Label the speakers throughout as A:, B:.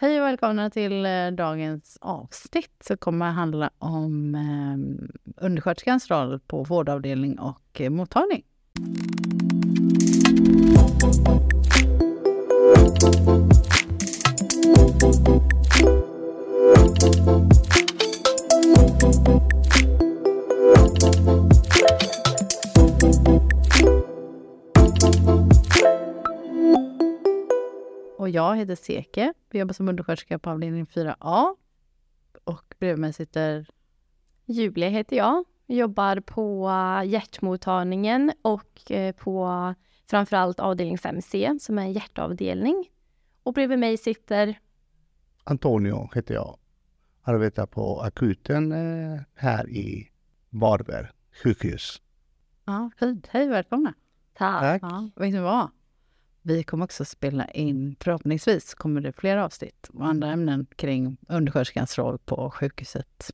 A: Hej och välkomna till eh, dagens avsnitt som kommer handla om eh, undersköterskans roll på vårdavdelning och eh, mottagning. Och jag heter Seke. Vi jobbar som undersköterska på avdelning 4A. Och bredvid mig sitter...
B: Julia heter jag. Jobbar på eh, hjärtmottagningen och eh, på framförallt avdelning 5C som är en hjärtavdelning. Och bredvid mig sitter...
C: Antonio heter jag. Arbetar på akuten eh, här i Varberg sjukhus.
A: Ja, fint. Hej, välkomna. Tack. Tack. Ja, vet ni vad? Vi kommer också spela in, förhoppningsvis kommer det fler avsnitt och andra mm. ämnen kring undersköterskans roll på sjukhuset.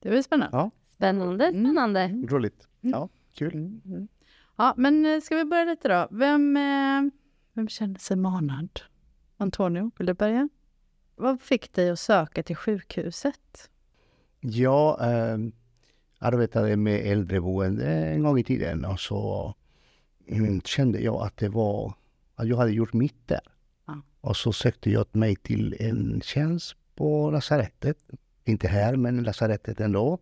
A: Det blir spännande. Ja. Spännande, mm. spännande. Mm.
C: Roligt. Mm. Ja, kul.
A: Mm. Ja, men eh, ska vi börja lite då? Vem, eh, vem känner sig manad? Antonio, vill du börja? Vad fick dig att söka till sjukhuset?
C: Ehm, jag eh, arbetade med äldreboende en gång i tiden och så kände jag att det var att jag hade gjort mitt där. Ja. Och så sökte jag mig till en tjänst på lasarettet. Inte här, men lasarettet ändå.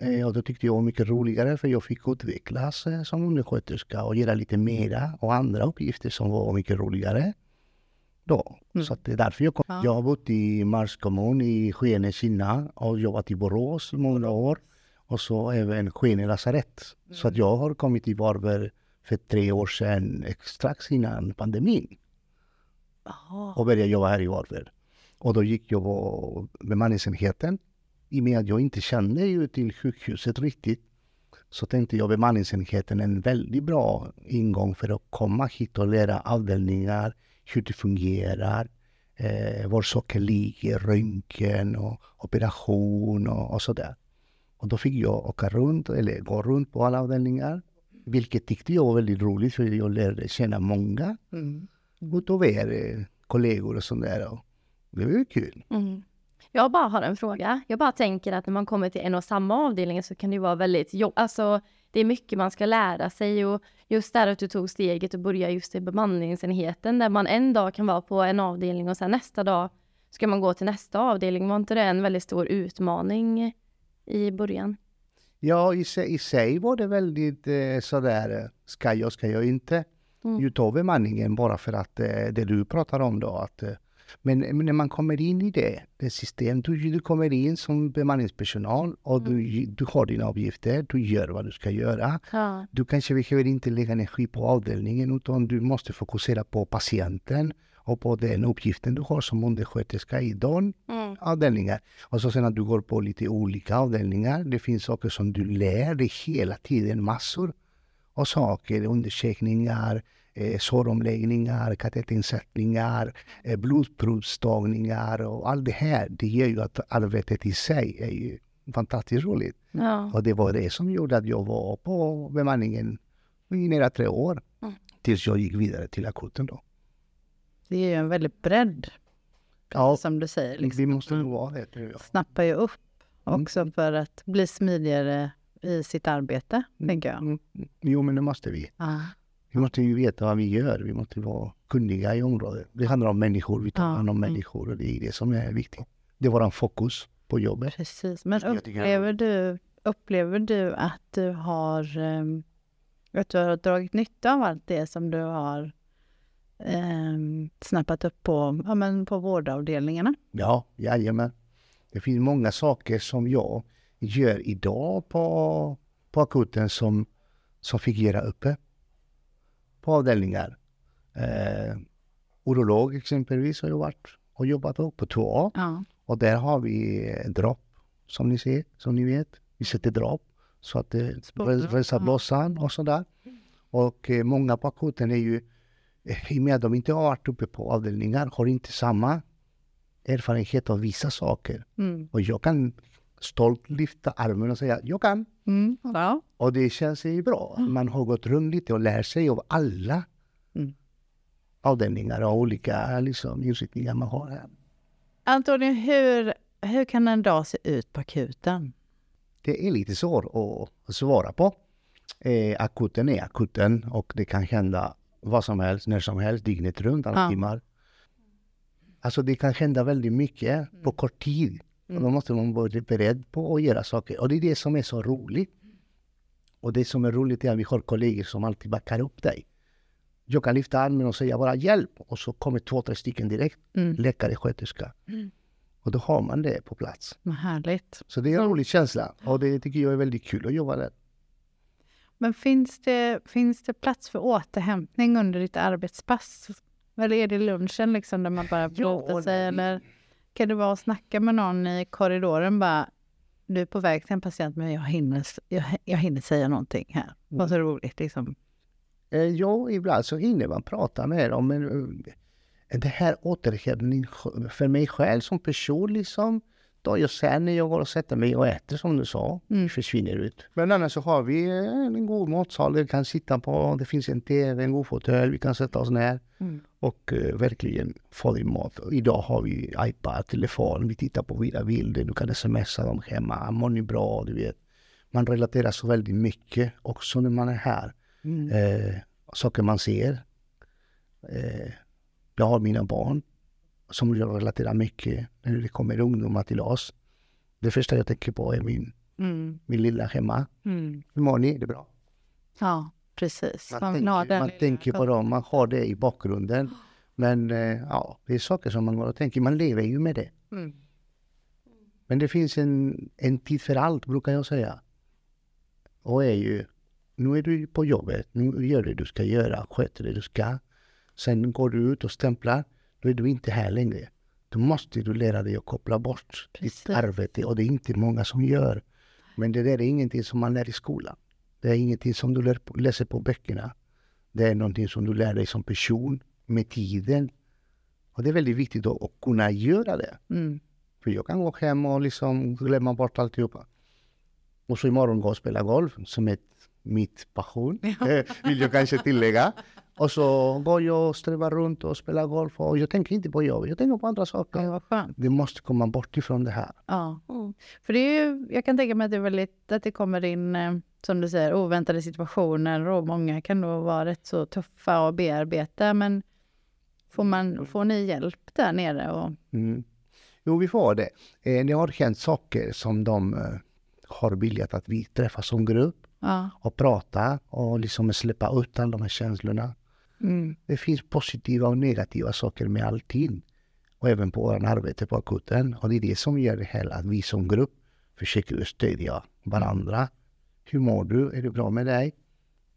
C: Eh, och det tyckte jag var mycket roligare för jag fick utvecklas eh, som undersköterska och göra lite mera och andra uppgifter som var mycket roligare. Då. Mm. Så det är därför jag kom. Ja. Jag har bott i Mars kommun i Skene, Kina och jobbat i Borås i många år. Och så även Skene lasarett. Mm. Så att mm. jag har kommit till Varberg för tre år sedan, strax innan pandemin. Aha. Och började jobba här i Varberg. Och då gick jag på bemanningsenheten. I och med att jag inte kände ju till sjukhuset riktigt så tänkte jag bemanningsenheten är en väldigt bra ingång för att komma hit och lära avdelningar, hur det fungerar, eh, var saker ligger, röntgen och operation och, och sådär. Och då fick jag åka runt, eller gå runt på alla avdelningar vilket tyckte jag var väldigt roligt, för jag lärde känna många mm. er eh, kollegor och sånt det var ju kul.
A: Mm.
B: Jag bara har en fråga. Jag bara tänker att när man kommer till en och samma avdelning så kan det vara väldigt jobbigt. Alltså, det är mycket man ska lära sig och just där att du tog steget och började just i bemanningsenheten där man en dag kan vara på en avdelning och sen nästa dag ska man gå till nästa avdelning. Var inte det en väldigt stor utmaning i början?
C: Ja, i sig, i sig var det väldigt eh, sådär, ska jag, ska jag inte? Mm. Nu tar vi manningen bara för att eh, det du pratar om då, att eh, men, men, när man kommer in i det, det system, du, du kommer in som bemanningspersonal och mm. du, du har dina avgifter, du gör vad du ska göra. Ja. Du kanske behöver inte lägga energi på avdelningen utan du måste fokusera på patienten och på den uppgiften du har som undersköterska i de mm. avdelningar. Och så sen att du går på lite olika avdelningar. Det finns saker som du lär dig hela tiden, massor av saker. Undersökningar, eh, såromläggningar, katetinsättningar, eh, blodprovstagningar och allt det här. Det gör ju att arbetet i sig är ju fantastiskt roligt. Ja. Och det var det som gjorde att jag var på bemanningen i nära tre år. Mm. Tills jag gick vidare till akuten då.
A: Det är ju en väldigt bredd.
C: Ja, som du säger. Liksom. Vi måste nog vara det, tror
A: Snappar ju upp mm. också mm. för att bli smidigare i sitt arbete, mm. tänker jag. Mm.
C: mm. Jo, men det måste vi. Ah. Vi måste ju veta vad vi gör. Vi måste vara kunniga i området. Det handlar om människor. Vi tar ah. hand om mm. människor och det är det som är viktigt. Det är våran fokus på jobbet. Precis. Men upplever
A: du, upplever du att du har eh, att du har dragit nytta av allt det som du har eh, snappat upp på, ja, men på vårdavdelningarna?
C: Ja, jajamän. Det finns många saker som jag gör idag på, på akuten som, som figurerar uppe på avdelningar. Eh, urolog exempelvis har jag varit och jobbat på, på a Ja. Och där har vi dropp, som ni ser, som ni vet. Vi sätter dropp så att det rensar blåsan och sådär. Och eh, många på akuten är ju Eh, i och med att de inte har varit uppe på avdelningar, har inte samma erfarenhet av vissa saker. Mm. Och jag kan stolt lyfta armen och säga jag kan.
A: Mm, ja.
C: Och det känns ju bra. Mm. Man har gått runt lite och lärt sig av alla mm. avdelningar och olika liksom, inriktningar man har. Här. Antonio, hur, hur kan en dag se ut på akuten? Det är lite svårt att svara på. Eh, akuten är akuten och det kan hända vad som helst, när som helst, dygnet runt, alla ja. timmar. Alltså det kan hända väldigt mycket på mm. kort tid. Och då mm. måste man vara beredd på att göra saker. Och det är det som är så roligt. Och det som är roligt är att vi har kollegor som alltid backar upp dig. Jag kan lyfta armen och säga bara hjälp och så kommer två, tre stycken direkt. Mm. Läkare, sköterska. Mm. Och då har man det på plats.
A: Vad härligt.
C: Så det är en rolig känsla och det tycker jag är väldigt kul att jobba där.
A: Men finns det, finns det plats för återhämtning under ditt arbetspass? Eller är det lunchen liksom där man bara blåter sig? Eller kan du vara snacka med någon i korridoren bara du är på väg till en patient
C: men jag hinner, jag, jag hinner säga någonting här. Mm. Vad så roligt liksom. Eh, ja, ibland så hinner man prata med dem. Men eh, det här återhämtning för mig själv som person liksom då jag ser när jag går och sätter mig och äter som du sa, mm. försvinner ut. Men annars så har vi eh, en god matsal vi kan sitta på. Det finns en tv, en god fåtölj, vi kan sätta oss ner mm. och uh, verkligen få din mat. Idag har vi iPad, telefon, vi tittar på vilda bilder, du kan smsa dem hemma, mår ni bra, du vet. Man relaterar så väldigt mycket också när man är här. Mm. Eh, saker man ser. Eh, jag har mina barn som jag relaterar mycket när det kommer ungdomar till oss. Det första jag tänker på är min, mm. min lilla hemma. Mm. Hur mår ni? Är det bra?
A: Ja, precis. Man, man, tänker, man
C: tänker på dem, man har det i bakgrunden. Men eh, ja, det är saker som man går och tänker, man lever ju med det. Mm. Men det finns en, en tid för allt, brukar jag säga. Och är ju, nu är du på jobbet, nu gör det du ska göra, sköter det du ska. Sen går du ut och stämplar då är du inte här längre. Då måste du lära dig att koppla bort Precis. ditt arbete och det är inte många som gör. Men det där är ingenting som man lär i skolan. Det är ingenting som du lär, läser på böckerna. Det är någonting som du lär dig som person med tiden. Och det är väldigt viktigt att kunna göra det. Mm. För jag kan gå hem och liksom glömma bort alltihopa. Och så imorgon gå och spela golf, som är mitt passion, ja. vill jag kanske tillägga. Och så går jag och strävar runt och spelar golf. Och jag tänker inte på jobb, jag tänker på andra saker. Ja, skönt. Det måste komma bort ifrån det här.
A: Ja. Mm. För det är ju, jag kan tänka mig att det, är väldigt, att det kommer in, eh, som du säger, oväntade situationer. Och många kan då vara rätt så tuffa att bearbeta. Men får, man, får ni hjälp där nere? Och...
C: Mm. Jo, vi får det. Eh, det har hänt saker som de eh, har viljat att vi träffas som grupp ja. och pratar och liksom släppa ut alla de här känslorna. Mm. Det finns positiva och negativa saker med allting. Och även på vårt arbete på akuten. Och det är det som gör det här att vi som grupp försöker stödja varandra. Hur mår du? Är det bra med dig?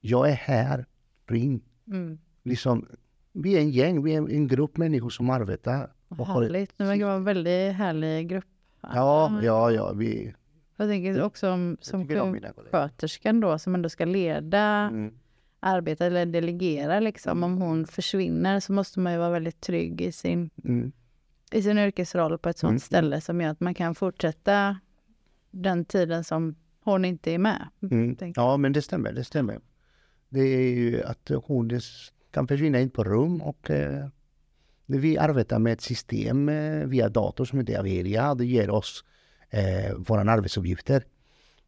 C: Jag är här. Ring. Mm. Liksom, vi är en gäng, vi är en grupp människor som arbetar. Och Härligt.
A: Det var en väldigt härlig grupp.
C: Ja, ja, ja. Vi...
A: Jag tänker också om, som sjuksköterskan då, som ändå ska leda mm arbeta eller delegera. Liksom. Om hon försvinner så måste man ju vara väldigt trygg i sin, mm. i sin yrkesroll på ett sånt mm. ställe som gör att man kan fortsätta den tiden som hon inte är med.
C: Mm. Ja, men det stämmer. Det stämmer. Det är ju att hon kan försvinna in på rum och eh, vi arbetar med ett system eh, via dator som heter Averia. Det ger oss eh, våra arbetsuppgifter.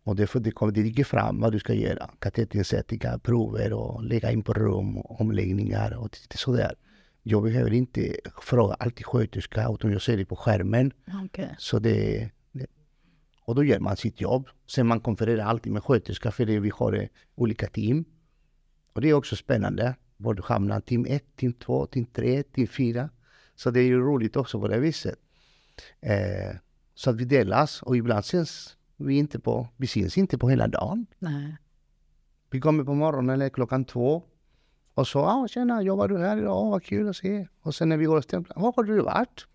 C: Och det, för det, kommer, det ligger fram vad du ska göra. Katheterinsättningar, prover och lägga in på rum, omläggningar och sådär. Jag behöver inte fråga alltid sköterska utan jag ser det på skärmen. Okay. Så det, det, och då gör man sitt jobb. Sen man konfererar alltid med sköterska för det, vi har eh, olika team. Och det är också spännande. Var du hamnar, team 1, team 2, team 3, team 4. Så det är ju roligt också på det viset. Eh, så att vi delas och ibland ses. Vi, inte på, vi syns inte på hela dagen. Nej. Vi kommer på morgonen eller klockan två. Och så, ja ah, tjena, jobbar du här idag? vad kul att se. Och sen när vi går och stämplar, var har du varit?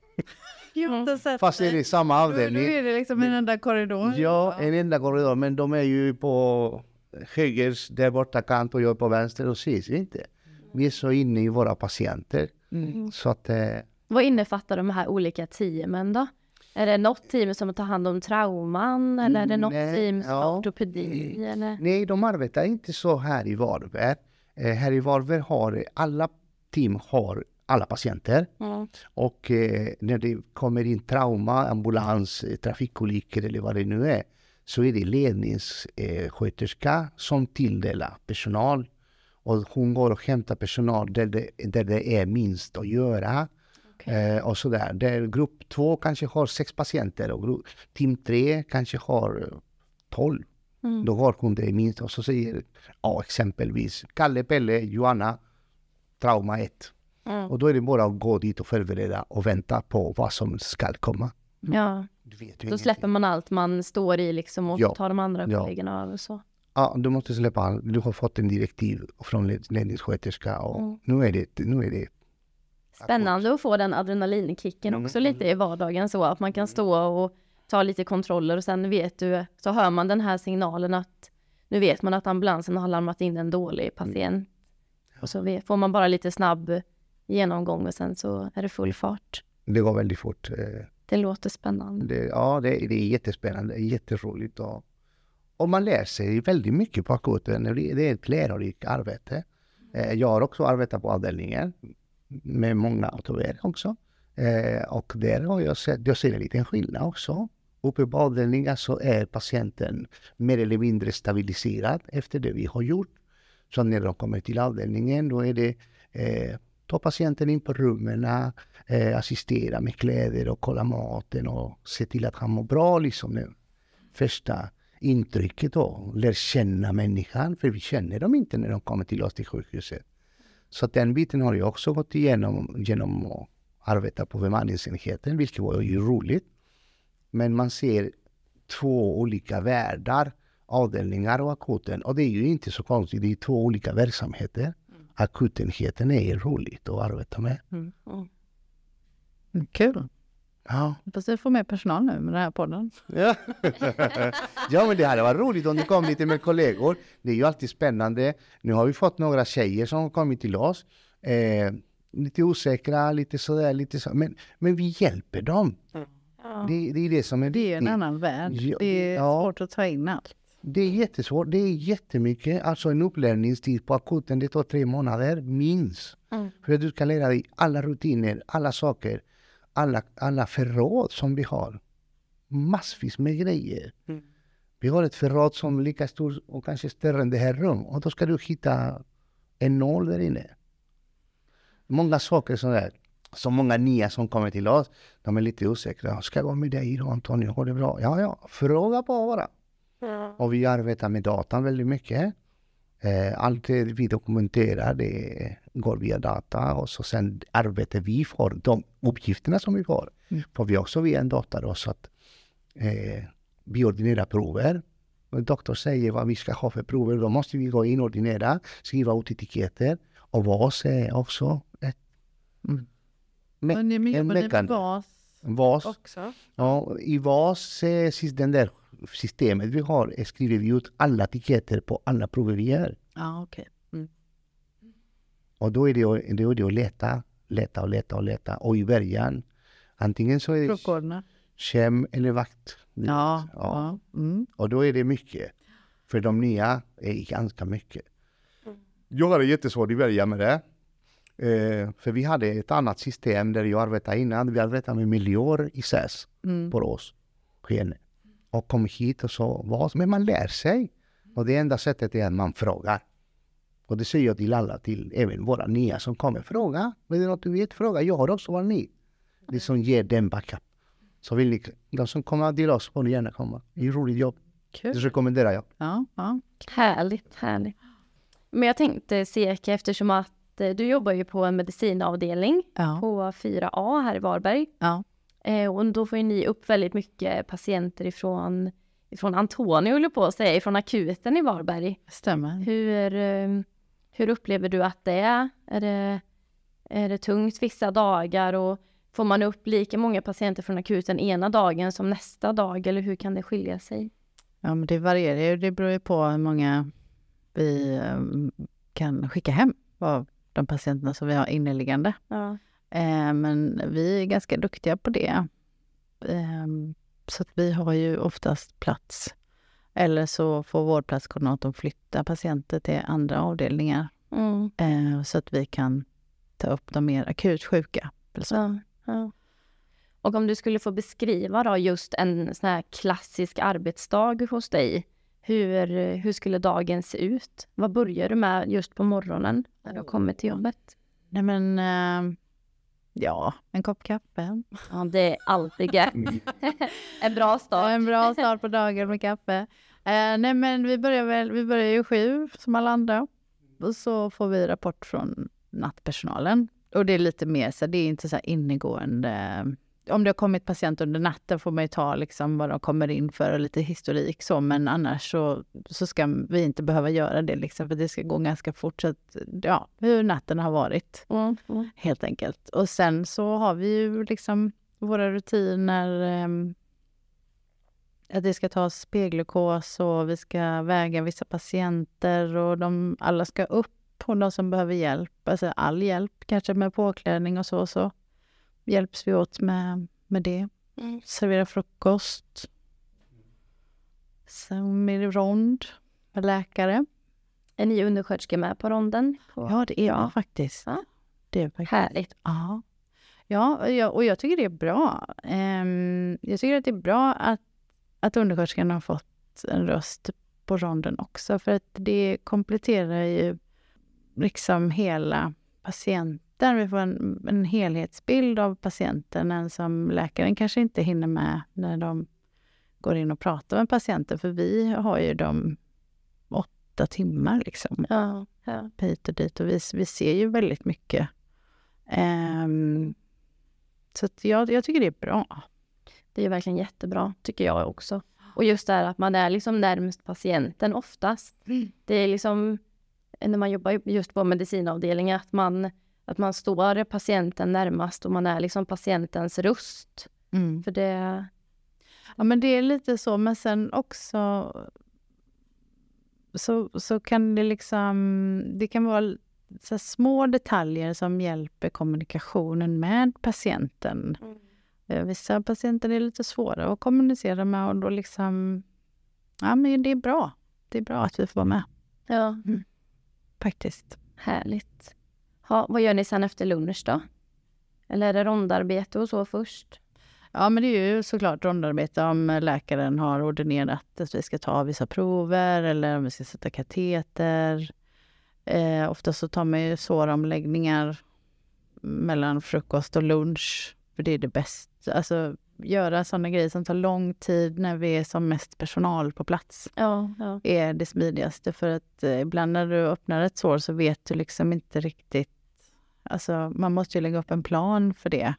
A: Mm. Fast
C: är det i samma avdelning. Då är
A: det liksom en enda korridor.
C: Ja, en enda korridor. Men de är ju på höger där borta kant och jag är på vänster. och ses vi inte. Vi är så inne i våra patienter. Mm. Så att, eh,
B: Vad innefattar de här olika teamen då? Är det något team som tar hand om trauman eller är det något Nej, team som ja.
A: ortopedi? Eh, eller?
C: Nej, de arbetar inte så här i Varberg. Eh, här i Varberg har alla team har alla patienter. Mm. Och eh, när det kommer in trauma, ambulans, eh, trafikolyckor eller vad det nu är så är det ledningssköterska eh, som tilldelar personal. Och hon går och hämtar personal där det, där det är minst att göra. Okay. Eh, och sådär. Där grupp två kanske har sex patienter och grupp, team tre kanske har eh, tolv. Mm. Då har kunder minst och så säger ja, exempelvis Kalle, Pelle, Joanna, trauma 1. Mm. Och då är det bara att gå dit och förbereda och vänta på vad som ska komma. Ja, då ingenting.
B: släpper man allt man står i liksom och ja. tar de andra ja. kollegorna över så.
C: Ja, du måste släppa allt. Du har fått en direktiv från led ledningssköterska och mm. nu, är det, nu är det
B: Spännande att få den adrenalinkicken mm. också lite i vardagen så att man kan mm. stå och ta lite kontroller och sen vet du, så hör man den här signalen att nu vet man att ambulansen har larmat in en dålig mm. patient. Och så får man bara lite snabb genomgång och sen så är det full fart.
C: Det går väldigt fort. Eh. Det låter spännande. Det, ja, det, det är jättespännande, jätteroligt. Och, och man lär sig väldigt mycket på akuten. det är ett lärorikt arbete. Eh, jag har också arbetat på avdelningen med många autover också. Eh, och där har jag sett, jag ser en liten skillnad också. Uppe på avdelningen så är patienten mer eller mindre stabiliserad efter det vi har gjort. Så när de kommer till avdelningen då är det eh, ta patienten in på rummen, eh, assistera med kläder och kolla maten och se till att han mår bra liksom nu. Första intrycket då, lär känna människan, för vi känner dem inte när de kommer till oss till sjukhuset. Så den biten har jag också gått igenom genom att arbeta på bemanningsenheten, vilket var ju roligt. Men man ser två olika världar, avdelningar och akuten. Och det är ju inte så konstigt, det är två olika verksamheter. Mm. Akutenheten är roligt att arbeta med.
A: Mm. Mm. Kul. Ja. Hoppas du får mer personal nu med den här podden.
C: Ja. ja, men det hade varit roligt om du kom lite med kollegor. Det är ju alltid spännande. Nu har vi fått några tjejer som har kommit till oss. Eh, lite osäkra, lite sådär, lite så. Men, men vi hjälper dem.
A: Mm. Ja.
C: Det, det, är det som är viktigt. Det är en annan värld. det är svårt att ta in allt. Det är jättesvårt. Det är jättemycket. Alltså en upplärningstid på akuten, det tar tre månader minst. Mm. För att du ska lära dig alla rutiner, alla saker alla, alla förråd som vi har. Massvis med grejer. Mm. Vi har ett förråd som är lika stort och kanske större än det här rummet. Och då ska du hitta en nål där inne. Många saker sådär. Så många nya som kommer till oss, de är lite osäkra. Ska jag gå med dig idag Antonio? Har det bra? Ja, ja, fråga på bara. Mm. Och vi arbetar med datan väldigt mycket. Eh, allt vi dokumenterar det går via data och så sen arbetar vi för de uppgifterna som vi får. Mm. Får vi också via en dator. så att, eh, vi ordinerar prover. Doktorn säger vad vi ska ha för prover. Då måste vi gå in och ordinera, skriva ut etiketter. Och VAS är eh, också ett... Mm. Me- Men ni jobbar med VAS också? Ja, i VAS, precis eh, den där systemet vi har eh, skriver vi ut alla etiketter på alla prover vi gör.
A: Ah, okay. Mm.
C: Och då är det, då är det att leta, leta och leta och leta. Och i början, antingen så är det kem eller vakt. Ja. ja. Mm. Och då är det mycket. För de nya är ganska mycket. Mm. Jag hade jättesvårt i början med det. Eh, för vi hade ett annat system där jag arbetade innan. Vi arbetade med miljöer i SES, e mm. Borås, Skene och kom hit och så. Vad? Men man lär sig. Och det enda sättet är att man frågar. Och det säger jag till alla, till även våra nya som kommer. Fråga, är det något du vet? Fråga, jag har också varit ny. Det som ger den backup. Så vill ni, de som kommer till oss får ni gärna komma. Det är ett roligt jobb. Kul. Det rekommenderar jag.
B: Ja, ja. Härligt, härligt. Men jag tänkte Seke, eftersom att eh, du jobbar ju på en medicinavdelning ja. på 4A här i Varberg. Ja. Eh, och då får ju ni upp väldigt mycket patienter ifrån, ifrån Antonio, håller på att säga, ifrån akuten i Varberg. Stämmer. Hur, eh, hur upplever du att det är? Är det, är det tungt vissa dagar och får man upp lika många patienter från akuten ena dagen som nästa dag eller hur kan det skilja sig?
A: Ja, men det varierar ju. Det beror ju på hur många vi eh, kan skicka hem av de patienterna som vi har inneliggande. Ja. Eh, men vi är ganska duktiga på det. Ehm, så att vi har ju oftast plats. Eller så får vårdplatskoordinatorn flytta patienter till andra avdelningar. Mm. Eh, så att vi kan ta upp de mer akut sjuka. Ja,
B: ja. Och om du skulle få beskriva då just en sån här klassisk arbetsdag hos dig. Hur, hur skulle dagen se ut? Vad börjar du med just på morgonen när du kommer till
A: jobbet? Nej, men, eh, Ja, en kopp kaffe. Ja, det är alltid gött. Mm. en bra start. En bra start på dagen med kaffe. Eh, nej, men vi börjar, väl, vi börjar ju sju, som alla andra. Och så får vi rapport från nattpersonalen. Och det är lite mer så det är inte så här innegående om det har kommit patienter under natten får man ju ta liksom vad de kommer in för och lite historik så, men annars så, så ska vi inte behöva göra det liksom, för det ska gå ganska fort. Så att, ja, hur natten har varit, mm. Mm. helt enkelt. Och sen så har vi ju liksom våra rutiner, eh, att det ska tas speglukos och vi ska väga vissa patienter och de alla ska upp och de som behöver hjälp, alltså all hjälp kanske med påklädning och så. Och så hjälps vi åt med, med det. Mm. Servera frukost. Sen är det rond med läkare. Är ni undersköterskor med på ronden? På... Ja, det är ja. faktiskt. Ja. Det är faktiskt. Härligt. Ja. Ja, och jag tycker det är bra. Ehm, jag tycker att det är bra att, att undersköterskan har fått en röst på ronden också, för att det kompletterar ju liksom hela patient tittar, vi får en, en helhetsbild av patienten, en som läkaren kanske inte hinner med när de går in och pratar med patienten, för vi har ju dem åtta timmar liksom. Ja, ja. Hit och dit och vi, vi ser ju väldigt mycket. Um, så jag, jag tycker det är bra.
B: Det är verkligen jättebra, tycker jag också. Och just det här att man är liksom närmst patienten oftast. Mm. Det är liksom när man jobbar just på medicinavdelningen, att man att man står patienten närmast och man är liksom patientens röst.
A: Mm. För det... Ja, men det är lite så, men sen också så, så kan det liksom... Det kan vara så små detaljer som hjälper kommunikationen med patienten. Mm. Eh, vissa patienter är lite svåra att kommunicera med och då liksom... Ja, men det är bra. Det är bra att vi får vara med. Ja. Mm. Faktiskt. Härligt.
B: Ha, vad gör ni sen efter lunch då? Eller är det rondarbete och så först?
A: Ja, men det är ju såklart rondarbete om läkaren har ordinerat att vi ska ta vissa prover eller om vi ska sätta kateter. Eh, ofta så tar man ju såromläggningar mellan frukost och lunch, för det är det bästa. Alltså, göra sådana grejer som tar lång tid när vi är som mest personal på plats ja, ja. är det smidigaste. För att eh, ibland när du öppnar ett sår så vet du liksom inte riktigt Alltså, man måste ju lägga upp en plan för det.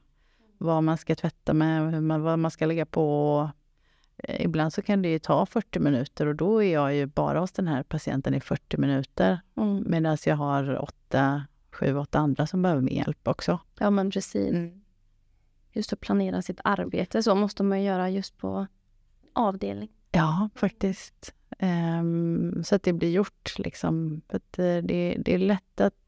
A: Vad man ska tvätta med, vad man ska lägga på. Eh, ibland så kan det ju ta 40 minuter och då är jag ju bara hos den här patienten i 40 minuter. Mm. Medan jag har åtta, sju, åtta andra som behöver min hjälp också.
B: Ja men precis. Mm. Just att planera sitt arbete så måste man göra just på avdelning.
A: Ja, faktiskt. Um, så att det blir gjort liksom. För eh, det, det är lätt att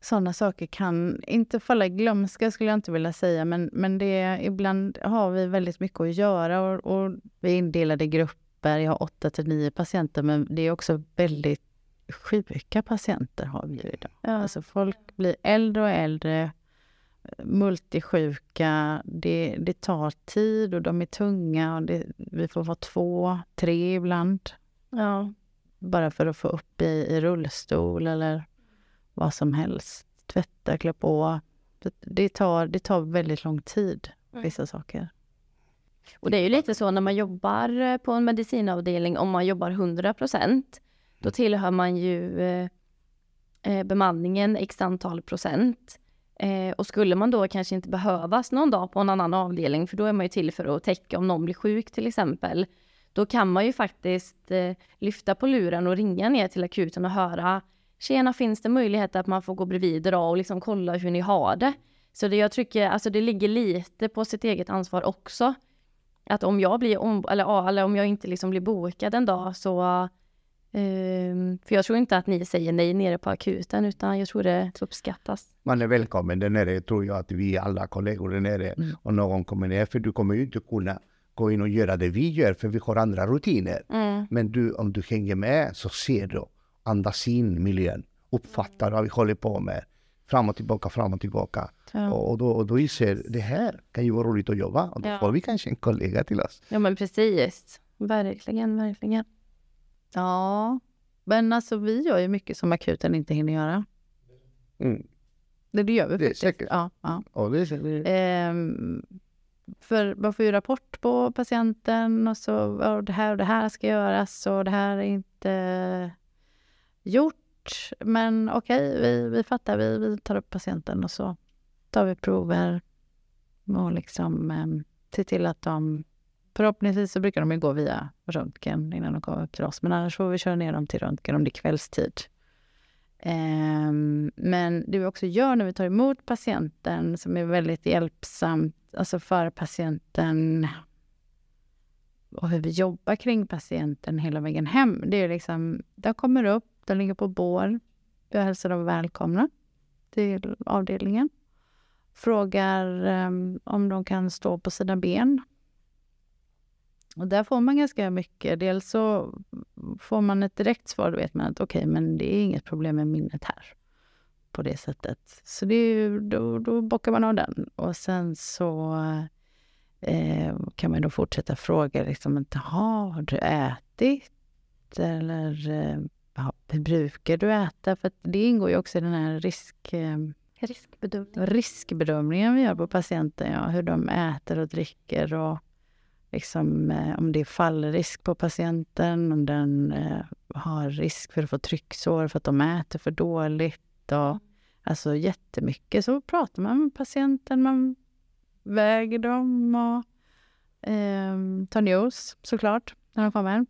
A: sådana saker kan, inte falla i glömska skulle jag inte vilja säga, men, men det, ibland har vi väldigt mycket att göra och, och vi är indelade i grupper. Jag har 8 till 9 patienter, men det är också väldigt sjuka patienter har vi idag. Ja. Alltså folk blir äldre och äldre, multisjuka, det, det tar tid och de är tunga och det, vi får vara två, tre ibland. Ja. Bara för att få upp i, i rullstol eller vad som helst. Tvätta, klä på. Det tar, det tar väldigt lång tid, mm. vissa saker.
B: Och det är ju lite så när man jobbar eh, på en medicinavdelning, om man jobbar 100 procent, då mm. tillhör man ju eh, eh, bemanningen x antal procent. Eh, och skulle man då kanske inte behövas någon dag på en annan avdelning, för då är man ju till för att täcka om någon blir sjuk till exempel, då kan man ju faktiskt eh, lyfta på luren och ringa ner till akuten och höra tjena finns det möjlighet att man får gå bredvid idag och liksom kolla hur ni har det? Så det jag tycker, alltså det ligger lite på sitt eget ansvar också. Att om jag blir om, eller, eller om jag inte liksom blir bokad en dag så um, för jag tror inte att ni säger nej nere på akuten utan jag tror det uppskattas.
C: Man är välkommen där nere tror jag att vi alla kollegor där nere mm. och någon kommer ner för du kommer ju inte kunna gå in och göra det vi gör för vi har andra rutiner. Mm. Men du, om du hänger med så ser du andas in miljön, uppfattar vad vi håller på med. Fram och tillbaka, fram och tillbaka. Ja. Och, då, och då inser det här kan ju vara roligt att jobba och då ja. får vi kanske en kollega till oss.
A: Ja men precis. Verkligen, verkligen. Ja, men alltså vi gör ju mycket som akuten inte hinner göra. Mm. Det, det gör vi det faktiskt. Säkert. Ja, ja.
C: ja det är säkert.
A: Ehm, för man får ju rapport på patienten och så och det här och det här ska göras och det här är inte gjort. Men okej, okay, vi, vi fattar. Vi, vi tar upp patienten och så tar vi prover och liksom eh, ser till att de... Förhoppningsvis så brukar de ju gå via röntgen innan de kommer upp till oss. Men annars får vi köra ner dem till röntgen om det är kvällstid. Ehm, men det vi också gör när vi tar emot patienten som är väldigt hjälpsamt, alltså för patienten och hur vi jobbar kring patienten hela vägen hem. Det är liksom, de kommer upp den ligger på bår. Jag hälsar dem välkomna till avdelningen. Frågar um, om de kan stå på sina ben. Och där får man ganska mycket. Dels så får man ett direkt svar. Då vet man att okej, okay, men det är inget problem med minnet här. På det sättet. Så det är, då, då bockar man av den. Och sen så eh, kan man då fortsätta fråga. Liksom, har du ätit? Eller eh, ja, brukar du äta? För det ingår ju också i den här risk, eh, riskbedömningen. riskbedömningen vi gör på patienten. Ja, hur de äter och dricker och liksom, eh, om det är fallrisk på patienten, om den eh, har risk för att få trycksår för att de äter för dåligt. Och, alltså jättemycket. Så pratar man med patienten, man väger dem och eh, tar news såklart när de kommer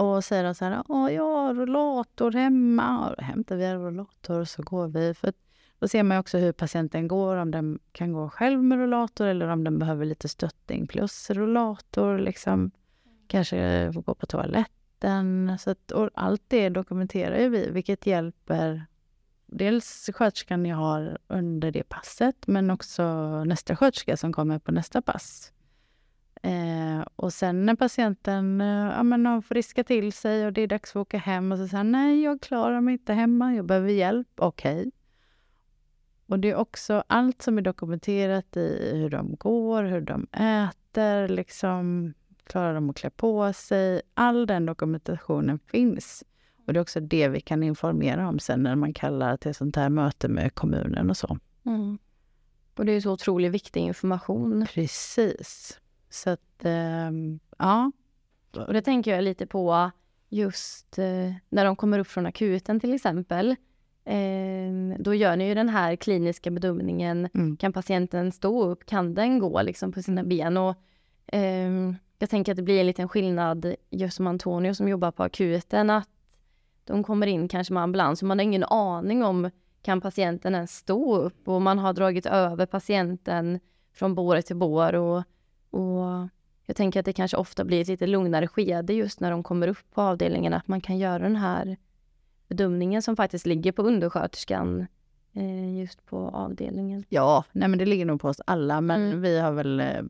A: och säger då så här, Åh, jag har rullator hemma. Då hämtar vi en rullator och så går vi. För då ser man också hur patienten går, om den kan gå själv med rullator eller om den behöver lite stöttning plus rullator. Liksom. Kanske gå på toaletten. Så att, allt det dokumenterar vi, vilket hjälper dels sköterskan jag har under det passet men också nästa sköterska som kommer på nästa pass. Eh, och sen när patienten eh, ja, men har friskat till sig och det är dags att åka hem och så säger nej, jag klarar mig inte hemma, jag behöver hjälp. Okej. Okay. Och det är också allt som är dokumenterat i hur de går, hur de äter, liksom klarar de att klä på sig? All den dokumentationen finns. Och det är också det vi kan informera om sen när man kallar till sånt här möte med kommunen och så. Mm. Och det är så otroligt viktig information. Precis. Så att, ehm, ja. Och
B: det tänker jag lite på just eh, när de kommer upp från akuten till exempel. Ehm, då gör ni ju den här kliniska bedömningen. Mm. Kan patienten stå upp? Kan den gå liksom på sina ben? Och, ehm, jag tänker att det blir en liten skillnad just som Antonio som jobbar på akuten. Att de kommer in kanske med ambulans och man har ingen aning om kan patienten ens stå upp? Och man har dragit över patienten från bår till bår och och jag tänker att det kanske ofta blir ett lite lugnare skede just när de kommer upp på avdelningen, att man kan göra den här bedömningen som faktiskt ligger på
A: undersköterskan eh, just på avdelningen. Ja, nej men det ligger nog på oss alla, men mm. vi har väl eh,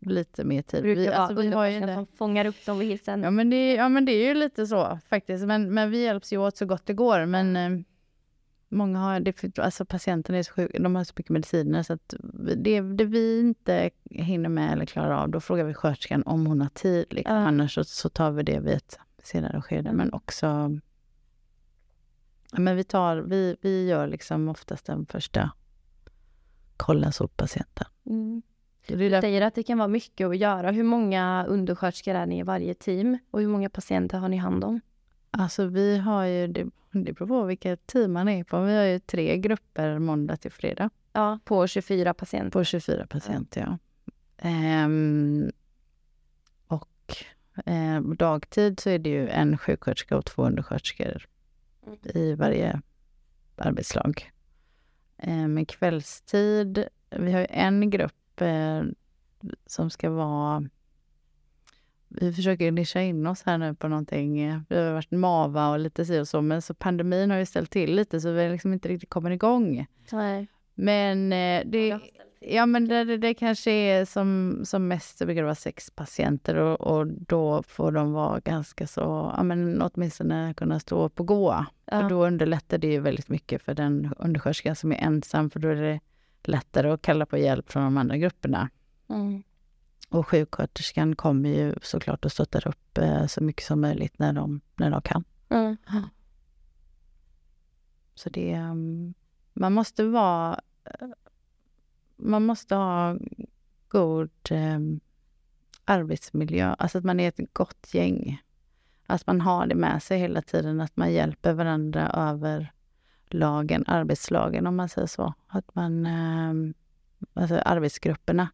A: lite mer tid. Brukar vi, alltså, vi har ju det. som fångar upp dem vid hissen. Ja men, det, ja men det är ju lite så faktiskt. Men, men vi hjälps ju åt så gott det går. Men eh, Många har, det, alltså patienterna är så sjuka, de har så mycket mediciner så att det, det vi inte hinner med eller klarar av, då frågar vi sköterskan om hon har tid. Liksom. Mm. Annars så, så, tar vi det vid ett senare skede. Men mm. också... Men vi, tar, vi, vi gör liksom oftast den första kollen, så patienten. Mm. Du
B: säger att det kan vara mycket att göra. Hur många undersköterskor är ni i varje team? Och hur många patienter har ni hand om? Alltså vi har ju, det,
A: det beror på vilket team man är på, vi har ju tre grupper måndag till fredag. Ja, på 24 patienter. På 24 patienter, ja. Ehm, och eh, dagtid så är det ju en sjuksköterska och två undersköterskor mm. i varje arbetslag. Ehm, med kvällstid, vi har ju en grupp eh, som ska vara vi försöker nischa in oss här nu på någonting. Vi har varit mava och lite si och så, men så pandemin har ju ställt till lite så vi liksom inte riktigt kommer igång. Nej. Men eh, det, ja, men det, det, kanske är som, som mest så brukar det vara sex patienter och, och då får de vara ganska så, ja men åtminstone kunna stå upp och gå. Ja. Och då underlättar det ju väldigt mycket för den undersköterska som är ensam för då är det lättare att kalla på hjälp från de andra grupperna. Mm. Och sjuksköterskan kommer ju såklart och stöttar upp eh, så mycket som möjligt när de, när de kan. Mm. Så det... Ehm, man måste vara... Eh, man måste ha god eh, arbetsmiljö, alltså att man är ett gott gäng. Att man har det med sig hela tiden, att man hjälper varandra över lagen, arbetslagen om man säger så. Att man, ehm, alltså arbetsgrupperna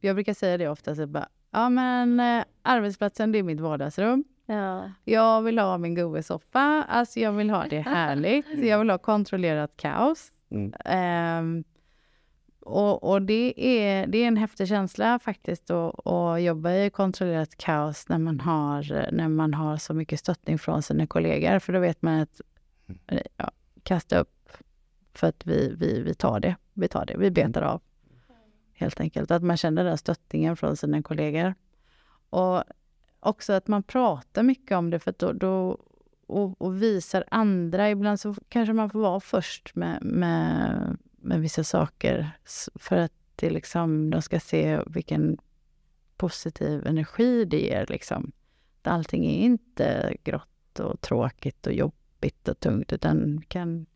A: jag brukar säga det ofta, så bara, ja men eh, arbetsplatsen det är mitt vardagsrum. Ja. Jag vill ha min goa soffa, alltså jag vill ha det härligt. jag vill ha kontrollerat kaos. Mm. Um, och, och det, är, det är en häftig känsla faktiskt att, att jobba i kontrollerat kaos när man, har, när man har så mycket stöttning från sina kollegor. För då vet man att mm. eh, ja, kasta upp för att vi, vi, vi tar det. Vi tar det, vi betar av. Helt enkelt. Att man känner den stöttningen från sina kollegor. Och också att man pratar mycket om det för då, då och, och, visar andra. Ibland så kanske man får vara först med, med, med vissa saker för att det liksom, de ska se vilken positiv energi det ger. Liksom. Allting är inte grått och tråkigt och jobbigt och tungt utan kan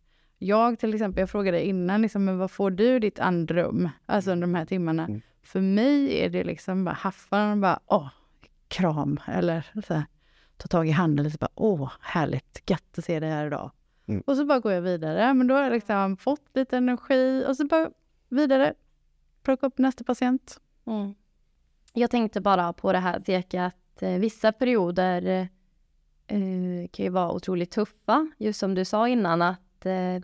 A: jag till exempel, jag frågade innan, liksom, men vad får du ditt andrum? Alltså mm. under de här timmarna. Mm. För mig är det liksom bara haffaren, bara åh, kram eller så här, ta tag i handen lite, bara åh, härligt, gött att se dig här idag. Mm. Och så bara går jag vidare, men då har jag liksom fått lite energi och så bara vidare, plocka upp nästa patient. Mm. Jag tänkte bara på det här
B: Zeki, att eh, vissa perioder eh, kan ju vara otroligt tuffa. Just som du sa innan att eh,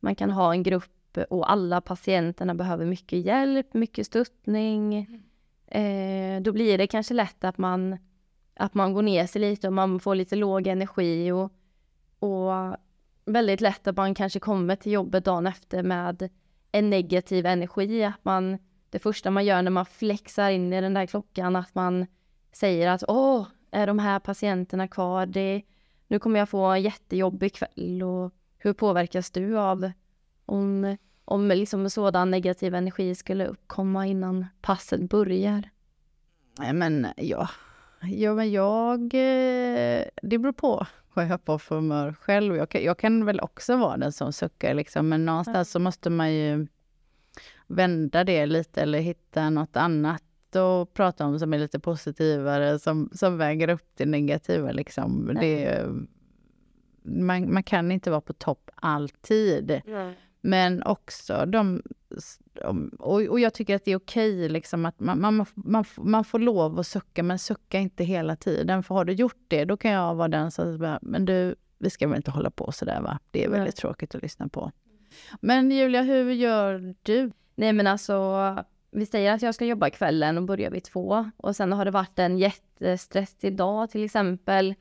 B: man kan ha en grupp och alla patienterna behöver mycket hjälp, mycket stöttning. Eh, då blir det kanske lätt att man, att man går ner sig lite och man får lite låg energi och, och väldigt lätt att man kanske kommer till jobbet dagen efter med en negativ energi. Att man, det första man gör när man flexar in i den där klockan, att man säger att åh, är de här patienterna kvar? Det, nu kommer jag få en jättejobbig kväll och hur påverkas du av om, om liksom sådan negativ energi skulle uppkomma innan passet börjar?
A: Nej, men ja. Ja, men jag... Eh, det beror på vad jag har på för humör själv. Jag kan, jag kan väl också vara den som suckar, liksom, men någonstans mm. så måste man ju vända det lite eller hitta något annat att prata om som är lite positivare, som, som väger upp det negativa. Liksom. Mm. Det, man, man kan inte vara på topp alltid. Nej. Men också de... Och, och, jag tycker att det är okej liksom att man, man, man, man får lov att sucka, men sucka inte hela tiden. För har du gjort det, då kan jag vara den som bara, men du, vi ska väl inte hålla på sådär va? Det är väldigt Nej. tråkigt att lyssna på. Men Julia, hur gör du?
B: Nej men alltså, vi säger att jag ska jobba kvällen och börjar vid två och sen har det varit en jättestressig dag till exempel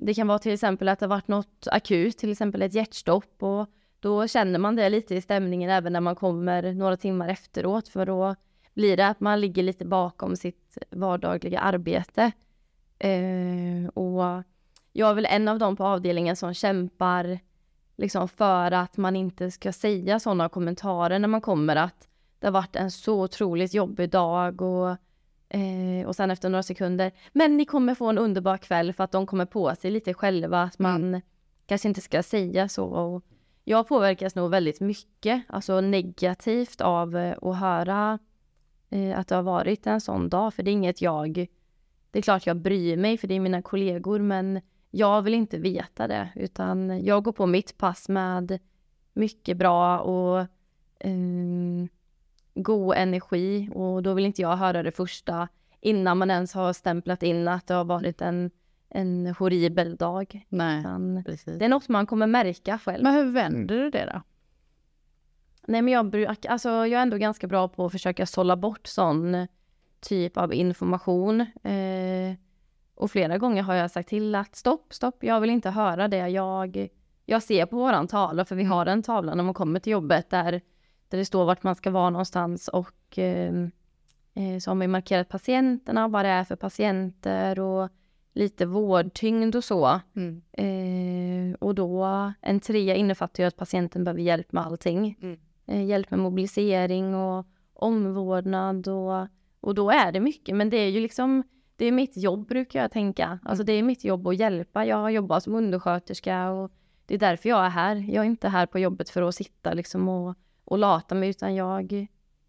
B: det kan vara till exempel att det har varit något akut, till exempel ett hjärtstopp och då känner man det lite i stämningen även när man kommer några timmar efteråt för då blir det att man ligger lite bakom sitt vardagliga arbete. Eh, och jag är väl en av dem på avdelningen som kämpar liksom för att man inte ska säga sådana kommentarer när man kommer att det har varit en så otroligt jobbig dag och Eh, och sen efter några sekunder, men ni kommer få en underbar kväll för att de kommer på sig lite själva att mm. man mm. kanske inte ska säga så. Och jag påverkas nog väldigt mycket, alltså negativt av eh, att höra eh, att det har varit en sån dag. För det är inget jag, det är klart jag bryr mig för det är mina kollegor men jag vill inte veta det utan jag går på mitt pass med mycket bra och eh, god energi och då vill inte jag höra det första innan man ens har stämplat in att det har varit en, en horribel dag. Nej, Utan precis. Det är något man kommer märka själv. Men hur vänder mm. du det då? Nej men jag, alltså, jag är ändå ganska bra på att försöka sålla bort sån typ av information. Eh, och flera gånger har jag sagt till att stopp, stopp, jag vill inte höra det. Jag, jag ser på våran tavla, för vi har en tavla när man kommer till jobbet där där det står vart man ska vara någonstans och eh, eh så har man markerat patienterna, vad det är för patienter och lite vårdtyngd och så. Mm. Eh, och då, en trea innefattar ju att patienten behöver hjälp med allting. Mm. Eh, hjälp med mobilisering och omvårdnad och, och då är det mycket. Men det är ju liksom, det är mitt jobb brukar jag tänka. Alltså mm. det är mitt jobb att hjälpa. Jag har jobbat som undersköterska och det är därför jag är här. Jag är inte här på jobbet för att sitta liksom och och lata mig, utan jag,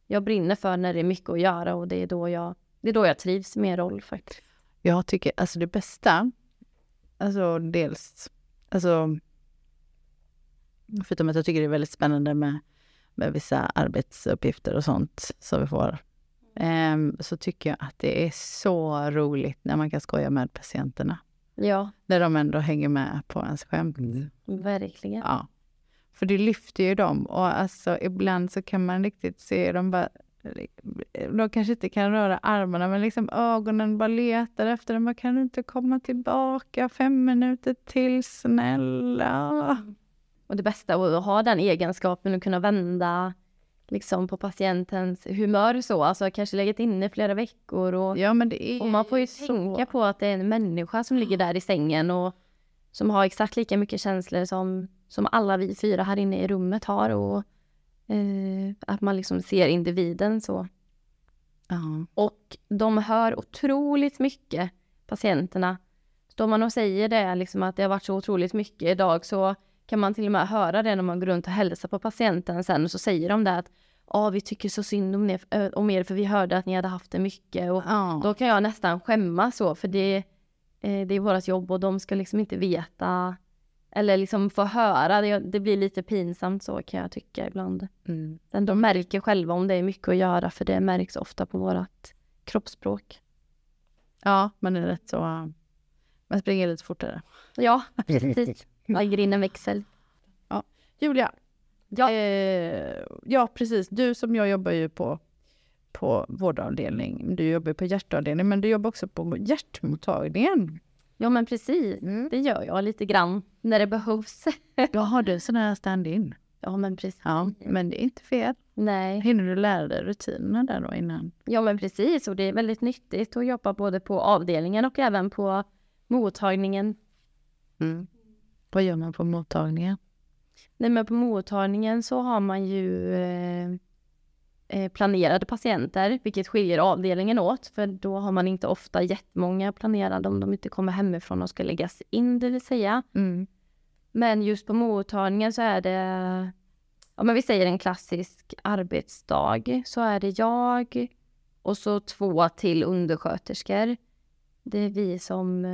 B: jag brinner för när det är mycket att göra och det är då jag, det är då jag trivs med min roll faktiskt.
A: Jag tycker, alltså det bästa, alltså dels, alltså förutom att jag tycker det är väldigt spännande med, med vissa arbetsuppgifter och sånt som vi får ehm, så tycker jag att det är så roligt när man kan skoja med patienterna. Ja. När de ändå hänger med på ens skämt. Mm. Verkligen. Ja. För det lyfter ju dem och alltså ibland så kan man riktigt se dem bara de kanske inte kan röra armarna, men liksom ögonen bara letar efter dem. Kan du inte komma tillbaka fem minuter till, snälla?
B: Och det bästa är att ha den egenskapen och kunna vända liksom på patientens humör så, alltså kanske legat inne flera veckor och, ja, men det är och man får ju så. tänka på att det är en människa som ligger där i sängen och som har exakt lika mycket känslor som, som alla vi fyra här inne i rummet har och eh, att man liksom ser individen så. Uh-huh. Och de hör otroligt mycket, patienterna. Står man och säger det, liksom att det har varit så otroligt mycket idag, så kan man till och med höra det när man går runt och hälsar på patienten sen, och så säger de det att ja, ah, vi tycker så synd om, ni, om er för vi hörde att ni hade haft det mycket. Och uh Då kan jag nästan skämmas så, för det, Eh, det är vårt jobb och de ska liksom inte veta eller liksom få höra. Det, det, blir lite pinsamt så kan jag tycka ibland. Mm. de märker själva om det är mycket att göra för det märks ofta på vårt kroppsspråk. Ja,
A: man är rätt så... Man springer lite fortare. Ja, precis. Man grinnen växel. Ja. Julia. Ja. Eh, ja, precis. Du som jag jobbar ju på på vårdavdelning, du jobbar på hjärtavdelningen, men du jobbar också på hjärtmottagningen. Ja men precis, mm. det gör jag lite grann när det behövs. Då har du sån här stand-in. Ja men precis. Ja, men det är inte fel. Nej. Hinner du lära dig rutinerna där då innan?
B: Ja men precis och det är väldigt nyttigt att jobba både på avdelningen och även på mottagningen.
A: Mm. Vad gör man på
B: mottagningen? Nej men på mottagningen så har man ju eh, Eh, planerade patienter, vilket skiljer avdelningen åt, för då har man inte ofta jättemånga planerade om de inte kommer hemifrån och ska läggas in, det vill säga. Mm. Men just på mottagningen så är det, ja men vi säger en klassisk arbetsdag, så är det jag och så två till undersköterskor. Det är vi som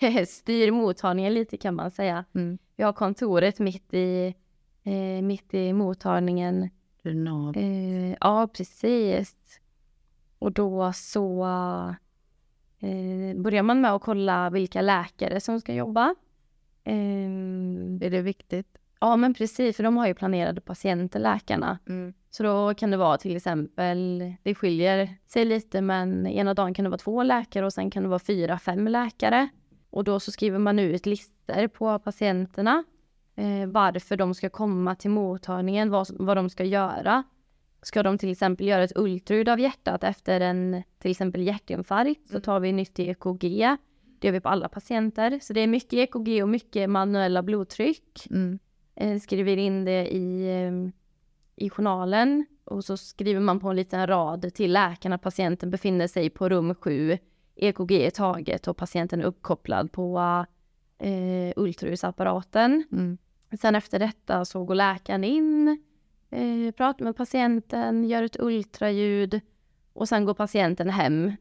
B: eh, styr mottagningen lite kan man säga. Mm. Vi har kontoret mitt i, eh, mitt i mottagningen Renat. Eh, ja, precis. Och då så eh, börjar man med att kolla vilka läkare som ska jobba. Eh, är det viktigt? Ja, men precis, för de har ju planerade patienter, läkarna. Mm. Så då kan det vara till exempel, det skiljer sig lite, men ena dagen kan det vara två läkare och sen kan det vara fyra, fem läkare. Och då så skriver man ut listor på patienterna eh, varför de ska komma till mottagningen, vad, vad de ska göra. Ska de till exempel göra ett ultraljud av hjärtat efter en till exempel hjärtinfarkt så mm. tar vi nytt EKG. Det gör vi på alla patienter. Så det är mycket EKG och mycket manuella blodtryck. Mm. Eh, skriver in det i, eh, i journalen och så skriver man på en liten rad till läkaren att patienten befinner sig på rum 7. EKG är taget och patienten är uppkopplad på eh, ultraljudsapparaten. Mm. Sen efter detta så går läkaren in, eh, pratar med patienten, gör ett ultraljud och sen går patienten hem.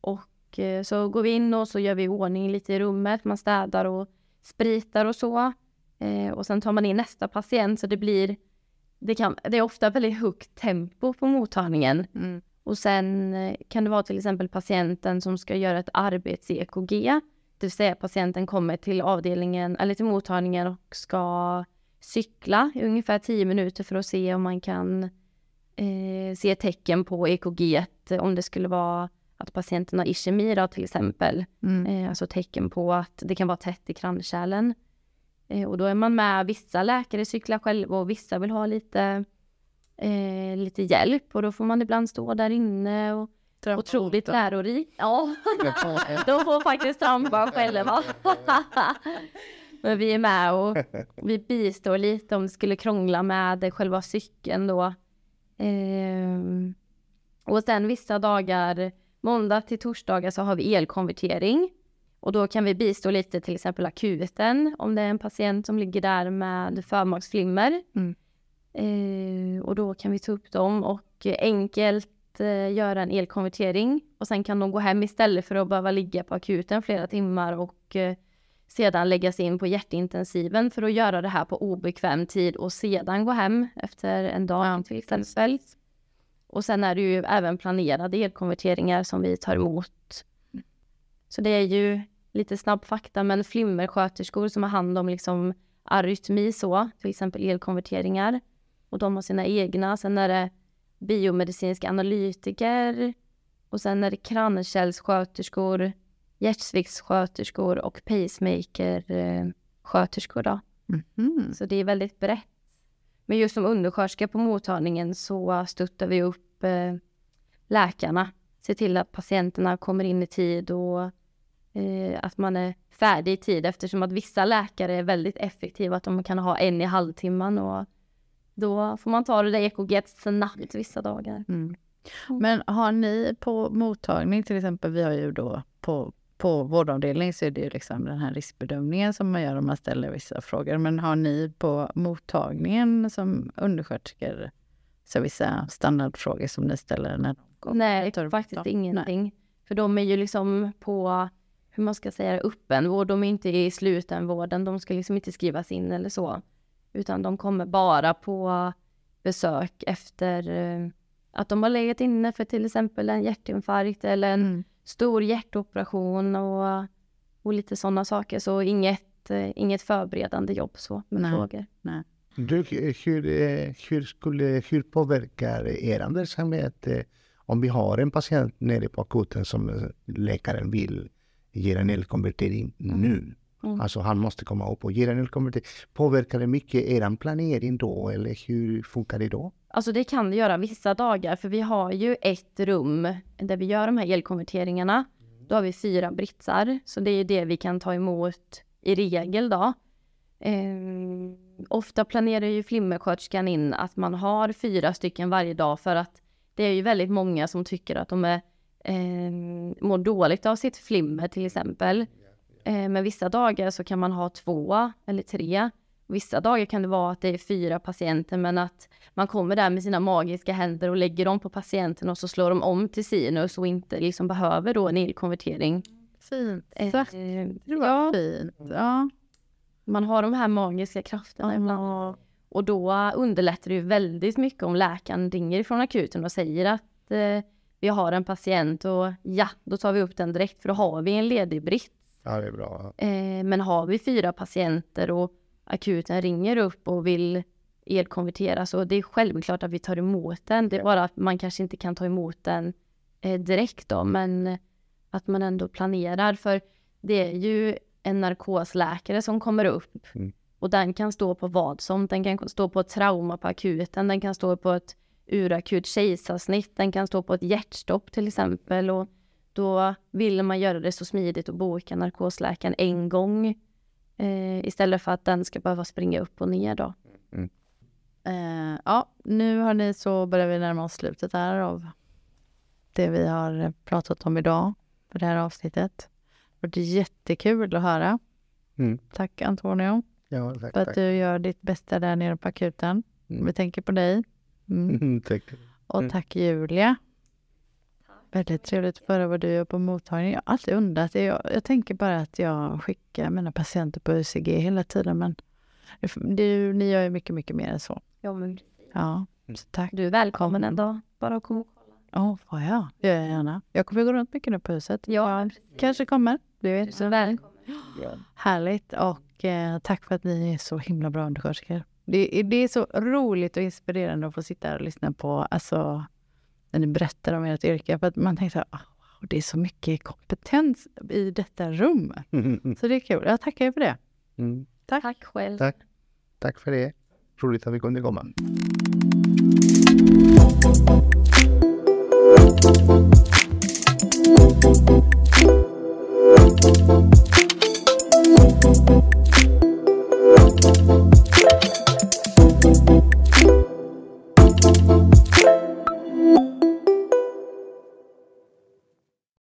B: Och eh, så går vi in och så gör vi ordning lite i rummet. Man städar och spritar och så. Eh, och sen tar man in nästa patient så det blir det, kan, det är ofta väldigt högt tempo på mottagningen. Mm. Och sen eh, kan det vara till exempel patienten som ska göra ett arbets-EKG det vill patienten kommer till avdelningen eller till mottagningen och ska cykla i ungefär 10 minuter för att se om man kan eh, se tecken på EKG om det skulle vara att patienten har ischemi då, till exempel. Mm. Eh, alltså tecken på att det kan vara tätt i kranskärlen. Eh, och då är man med, vissa läkare cyklar själva och vissa vill ha lite, eh, lite hjälp och då får man ibland stå där inne och Strömma otroligt lärorik. Ja, de får faktiskt trampa själva. Men vi är med och vi bistår lite om det skulle krångla med själva cykeln då. Ehm. Och sen vissa dagar, måndag till torsdagar så har vi elkonvertering. Och då kan vi bistå lite till exempel akuten om det är en patient som ligger där med förmaksflimmer. Mm. Eh, och då kan vi ta upp dem och enkelt eh, göra en elkonvertering och sen kan de gå hem istället för att behöva ligga på akuten flera timmar och eh, sedan läggas in på hjärtintensiven för att göra det här på obekväm tid och sedan gå hem efter en dag ja, till exempel. Och sen är det ju även planerade elkonverteringar som vi tar emot. Så det är ju lite snabb fakta, men flimmersköterskor som har hand om liksom arytmi så, till exempel elkonverteringar. Och de har sina egna. Sen är det biomedicinska analytiker och sen är det kranskärlssköterskor, hjärtsviktssköterskor och pacemakersköterskor. Då. Mm. Så det är väldigt brett. Men just som undersköterska på mottagningen så stöttar vi upp eh, läkarna. Se till att patienterna kommer in i tid och eh, att man är färdig i tid eftersom att vissa läkare är väldigt effektiva. Att de kan ha en i halvtimman och då får man ta det där ekoget snabbt vissa dagar.
A: Mm. mm. Men har ni på mottagning till exempel, vi har ju då på, på vårdavdelning så är det ju liksom den här riskbedömningen som man gör om man ställer vissa frågor. Men har ni på mottagningen som undersköterskor så vissa standardfrågor som ni ställer när de
B: går? Nej, faktiskt då? ingenting. Nej. För de är ju liksom på, hur man ska säga öppenvård. De är inte i slutenvården. De ska liksom inte skrivas in eller så utan de kommer bara på besök efter eh, att de har legat inne för till exempel en hjärtinfarkt eller en mm. stor hjärtoperation och, och lite sådana saker. Så inget, eh, inget förberedande jobb så med nej,
C: frågor. Nej. Du, hur, eh, hur, skulle, hur påverkar er verksamhet om vi har en patient nere på akuten som läkaren vill ge en elkonvertering mm. nu? Mm. Alltså han måste komma upp och ge den rekommendation. Påverkar det mycket er planering då eller hur funkar det då?
B: Alltså det kan det göra vissa dagar för vi har ju ett rum där vi gör de här elkonverteringarna. Då har vi fyra britsar så det är det vi kan ta emot i regel då. Ehm, ofta planerar ju flimmersköterskan in att man har fyra stycken varje dag för att det är ju väldigt många som tycker att de är, eh, mår dåligt av sitt flimmer till exempel. Eh, men vissa dagar så kan man ha två eller tre. Vissa dagar kan det vara att det är fyra patienter men att man kommer där med sina magiska händer och lägger dem på patienten och så slår de om till sinus och inte liksom behöver då en elkonvertering. Fint sagt. Eh, det var ja. fint. Ja. Man har de här magiska krafterna ja. ibland. Och då underlättar det ju väldigt mycket om läkaren ringer från akuten och säger att eh, vi har en patient och ja, då tar vi upp den direkt för då har vi en ledig britt
C: Ja, det är bra.
B: Eh, men har vi fyra patienter och akuten ringer upp och vill elkonvertera så det är självklart att vi tar emot den. Det är bara att man kanske inte kan ta emot den eh, direkt då, men att man ändå planerar. För det är ju en narkosläkare som kommer upp mm. och den kan stå på vad som. Den kan stå på ett trauma på akuten, den kan stå på ett urakut kejsarsnitt, den kan stå på ett hjärtstopp till exempel. Och då vill man göra det så smidigt och boka narkosläkaren en gång eh, istället för att den ska behöva springa
A: upp och ner då. Mm. Eh, ja, nu har ni så börjar vi närma oss slutet här av det vi har pratat om idag för det här avsnittet. Det har varit jättekul att höra. Mm. Tack Antonio. Ja, tack, för att tack. du gör ditt bästa där nere på akuten. Mm. Vi tänker på dig. Mm. Och mm. tack Julia Väldigt trevligt att höra vad du gör på mottagningen. Jag har alltid undrat. Jag, jag tänker bara att jag skickar mina patienter på UCG hela tiden, men du, ni gör ju mycket, mycket mer än så. Ja, men Ja, så tack. Du är välkommen en dag. Bara kom och kolla. Åh, oh, får jag? Det gör jag gärna. Jag kommer gå runt mycket nu på huset. Ja, Kanske kommer. Du är Så välkommen. Ja. Härligt. Och eh, tack för att ni är så himla bra undersköterskor. Det, det är så roligt och inspirerande att få sitta här och lyssna på alltså, när ni berättar om ert yrke. För att man tänker så här, ah, wow, det är så mycket kompetens i detta rum. Mm. Så det är kul. Jag tackar er för det. Mm. Tack. Tack själv. Tack.
C: Tack för det. Roligt att vi kunde komma.